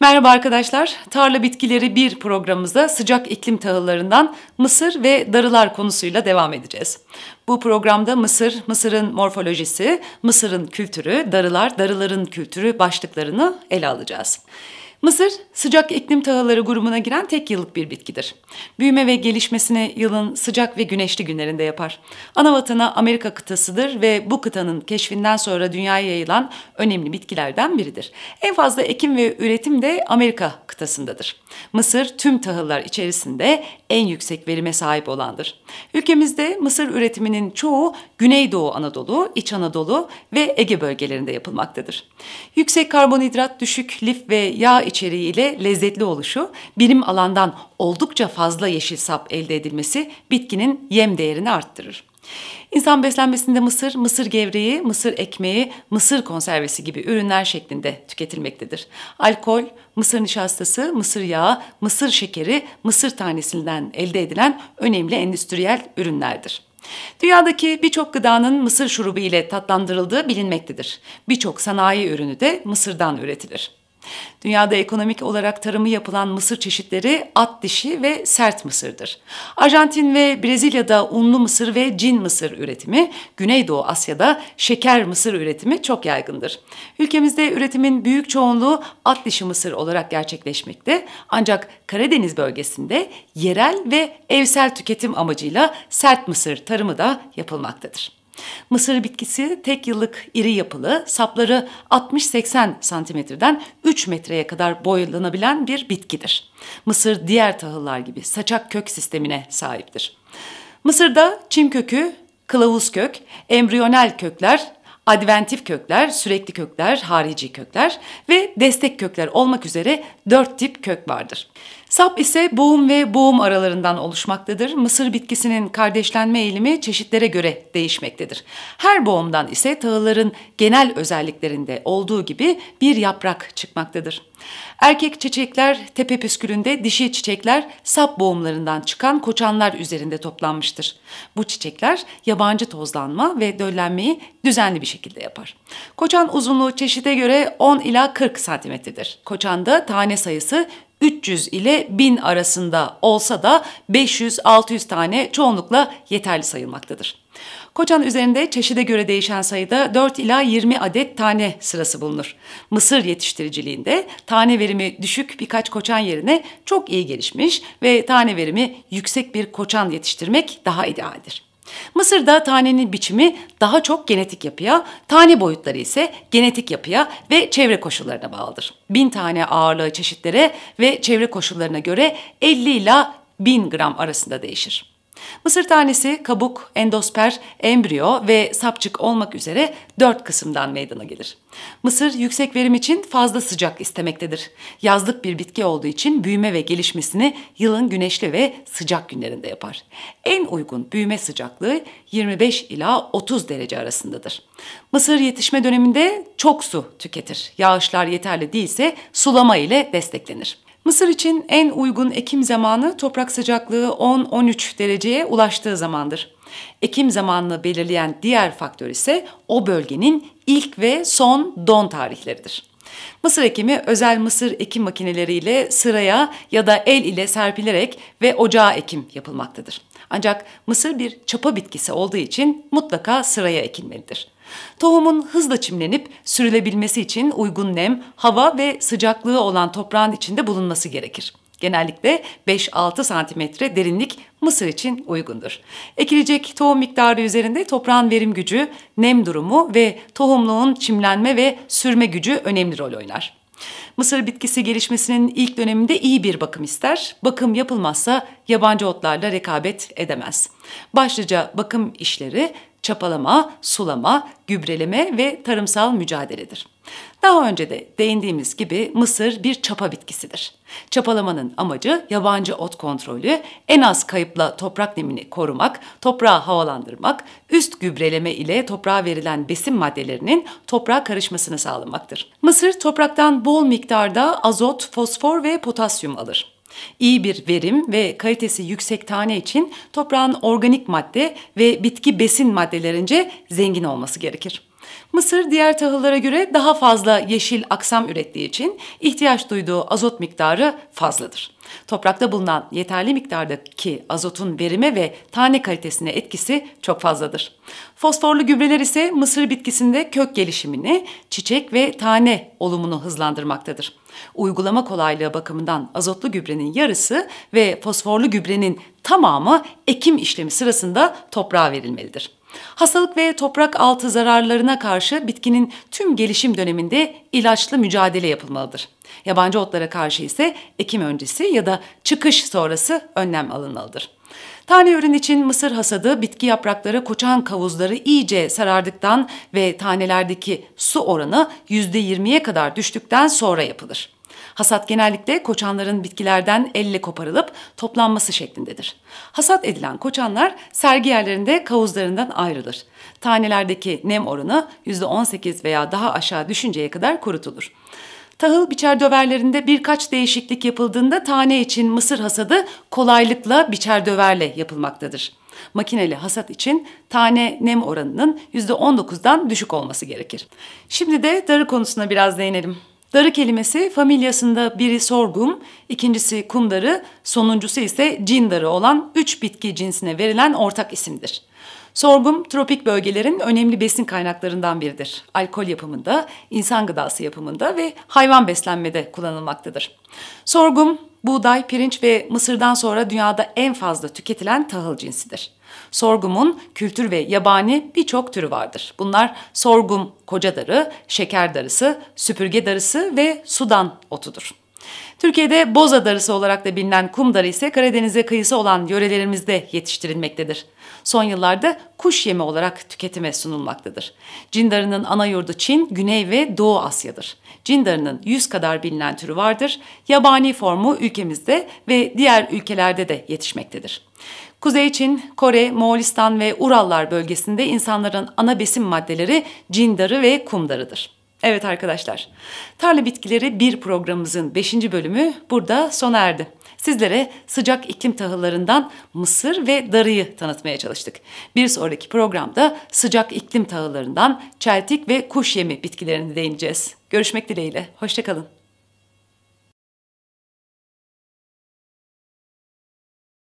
Merhaba arkadaşlar. Tarla Bitkileri 1 programımızda sıcak iklim tahıllarından mısır ve darılar konusuyla devam edeceğiz. Bu programda Mısır, Mısır'ın morfolojisi, Mısır'ın kültürü, darılar, darıların kültürü başlıklarını ele alacağız. Mısır, sıcak iklim tahılları grubuna giren tek yıllık bir bitkidir. Büyüme ve gelişmesini yılın sıcak ve güneşli günlerinde yapar. Ana Amerika kıtasıdır ve bu kıtanın keşfinden sonra dünyaya yayılan önemli bitkilerden biridir. En fazla ekim ve üretim de Amerika kıtasındadır. Mısır tüm tahıllar içerisinde en yüksek verime sahip olandır. Ülkemizde mısır üretiminin çoğu Güneydoğu Anadolu, İç Anadolu ve Ege bölgelerinde yapılmaktadır. Yüksek karbonhidrat, düşük lif ve yağ içeriğiyle lezzetli oluşu, birim alandan oldukça fazla yeşil sap elde edilmesi bitkinin yem değerini arttırır. İnsan beslenmesinde mısır, mısır gevreği, mısır ekmeği, mısır konservesi gibi ürünler şeklinde tüketilmektedir. Alkol, mısır nişastası, mısır yağı, mısır şekeri, mısır tanesinden elde edilen önemli endüstriyel ürünlerdir. Dünyadaki birçok gıdanın mısır şurubu ile tatlandırıldığı bilinmektedir. Birçok sanayi ürünü de mısırdan üretilir. Dünyada ekonomik olarak tarımı yapılan mısır çeşitleri at dişi ve sert mısırdır. Arjantin ve Brezilya'da unlu mısır ve cin mısır üretimi, Güneydoğu Asya'da şeker mısır üretimi çok yaygındır. Ülkemizde üretimin büyük çoğunluğu at dişi mısır olarak gerçekleşmekte ancak Karadeniz bölgesinde yerel ve evsel tüketim amacıyla sert mısır tarımı da yapılmaktadır. Mısır bitkisi tek yıllık iri yapılı, sapları 60-80 santimetreden 3 metreye kadar boylanabilen bir bitkidir. Mısır diğer tahıllar gibi saçak kök sistemine sahiptir. Mısır'da çim kökü, kılavuz kök, embriyonel kökler adventif kökler, sürekli kökler, harici kökler ve destek kökler olmak üzere dört tip kök vardır. Sap ise boğum ve boğum aralarından oluşmaktadır. Mısır bitkisinin kardeşlenme eğilimi çeşitlere göre değişmektedir. Her boğumdan ise tağların genel özelliklerinde olduğu gibi bir yaprak çıkmaktadır. Erkek çiçekler tepe püskülünde, dişi çiçekler sap boğumlarından çıkan koçanlar üzerinde toplanmıştır. Bu çiçekler yabancı tozlanma ve döllenmeyi düzenli bir şekilde yapar. Koçan uzunluğu çeşide göre 10 ila 40 santimetredir. Koçanda tane sayısı 300 ile 1000 arasında olsa da 500-600 tane çoğunlukla yeterli sayılmaktadır. Koçan üzerinde çeşide göre değişen sayıda 4 ila 20 adet tane sırası bulunur. Mısır yetiştiriciliğinde tane verimi düşük birkaç koçan yerine çok iyi gelişmiş ve tane verimi yüksek bir koçan yetiştirmek daha idealdir. Mısır'da tanenin biçimi daha çok genetik yapıya, tane boyutları ise genetik yapıya ve çevre koşullarına bağlıdır. Bin tane ağırlığı çeşitlere ve çevre koşullarına göre 50 ila 1000 gram arasında değişir. Mısır tanesi kabuk, endosper, embriyo ve sapçık olmak üzere dört kısımdan meydana gelir. Mısır yüksek verim için fazla sıcak istemektedir. Yazlık bir bitki olduğu için büyüme ve gelişmesini yılın güneşli ve sıcak günlerinde yapar. En uygun büyüme sıcaklığı 25 ila 30 derece arasındadır. Mısır yetişme döneminde çok su tüketir. Yağışlar yeterli değilse sulama ile desteklenir. Mısır için en uygun ekim zamanı toprak sıcaklığı 10-13 dereceye ulaştığı zamandır. Ekim zamanını belirleyen diğer faktör ise o bölgenin ilk ve son don tarihleridir. Mısır ekimi özel mısır ekim makineleriyle sıraya ya da el ile serpilerek ve ocağa ekim yapılmaktadır. Ancak mısır bir çapa bitkisi olduğu için mutlaka sıraya ekilmelidir. Tohumun hızla çimlenip sürülebilmesi için uygun nem, hava ve sıcaklığı olan toprağın içinde bulunması gerekir. Genellikle 5-6 santimetre derinlik mısır için uygundur. Ekilecek tohum miktarı üzerinde toprağın verim gücü, nem durumu ve tohumluğun çimlenme ve sürme gücü önemli rol oynar. Mısır bitkisi gelişmesinin ilk döneminde iyi bir bakım ister. Bakım yapılmazsa yabancı otlarla rekabet edemez. Başlıca bakım işleri çapalama, sulama, gübreleme ve tarımsal mücadeledir. Daha önce de değindiğimiz gibi mısır bir çapa bitkisidir. Çapalamanın amacı yabancı ot kontrolü, en az kayıpla toprak nemini korumak, toprağı havalandırmak, üst gübreleme ile toprağa verilen besin maddelerinin toprağa karışmasını sağlamaktır. Mısır topraktan bol miktarda azot, fosfor ve potasyum alır. İyi bir verim ve kalitesi yüksek tane için toprağın organik madde ve bitki besin maddelerince zengin olması gerekir. Mısır diğer tahıllara göre daha fazla yeşil aksam ürettiği için ihtiyaç duyduğu azot miktarı fazladır. Toprakta bulunan yeterli miktardaki azotun verime ve tane kalitesine etkisi çok fazladır. Fosforlu gübreler ise mısır bitkisinde kök gelişimini, çiçek ve tane olumunu hızlandırmaktadır. Uygulama kolaylığı bakımından azotlu gübrenin yarısı ve fosforlu gübrenin tamamı ekim işlemi sırasında toprağa verilmelidir. Hastalık ve toprak altı zararlarına karşı bitkinin tüm gelişim döneminde ilaçlı mücadele yapılmalıdır. Yabancı otlara karşı ise ekim öncesi ya da çıkış sonrası önlem alınmalıdır. Tane ürün için mısır hasadı bitki yaprakları koçan kavuzları iyice sarardıktan ve tanelerdeki su oranı %20'ye kadar düştükten sonra yapılır. Hasat genellikle koçanların bitkilerden elle koparılıp toplanması şeklindedir. Hasat edilen koçanlar sergi yerlerinde kavuzlarından ayrılır. Tanelerdeki nem oranı %18 veya daha aşağı düşünceye kadar kurutulur. Tahıl biçer döverlerinde birkaç değişiklik yapıldığında tane için mısır hasadı kolaylıkla biçer döverle yapılmaktadır. Makineli hasat için tane nem oranının %19'dan düşük olması gerekir. Şimdi de darı konusuna biraz değinelim. Darı kelimesi familyasında biri sorgum, ikincisi kumdarı, sonuncusu ise cindarı olan üç bitki cinsine verilen ortak isimdir. Sorgum tropik bölgelerin önemli besin kaynaklarından biridir. Alkol yapımında, insan gıdası yapımında ve hayvan beslenmede kullanılmaktadır. Sorgum, buğday, pirinç ve mısırdan sonra dünyada en fazla tüketilen tahıl cinsidir. Sorgumun kültür ve yabani birçok türü vardır. Bunlar sorgum koca darı, şeker darısı, süpürge darısı ve sudan otudur. Türkiye'de boza darısı olarak da bilinen kum darı ise Karadeniz'e kıyısı olan yörelerimizde yetiştirilmektedir. Son yıllarda kuş yemi olarak tüketime sunulmaktadır. Cindarının ana yurdu Çin, Güney ve Doğu Asya'dır. Cindarının 100 kadar bilinen türü vardır. Yabani formu ülkemizde ve diğer ülkelerde de yetişmektedir. Kuzey Çin, Kore, Moğolistan ve Urallar bölgesinde insanların ana besin maddeleri cindarı ve kumdarıdır. Evet arkadaşlar, Tarla Bitkileri 1 programımızın 5. bölümü burada sona erdi. Sizlere sıcak iklim tahıllarından mısır ve darıyı tanıtmaya çalıştık. Bir sonraki programda sıcak iklim tahıllarından çeltik ve kuş yemi bitkilerine değineceğiz. Görüşmek dileğiyle, hoşçakalın.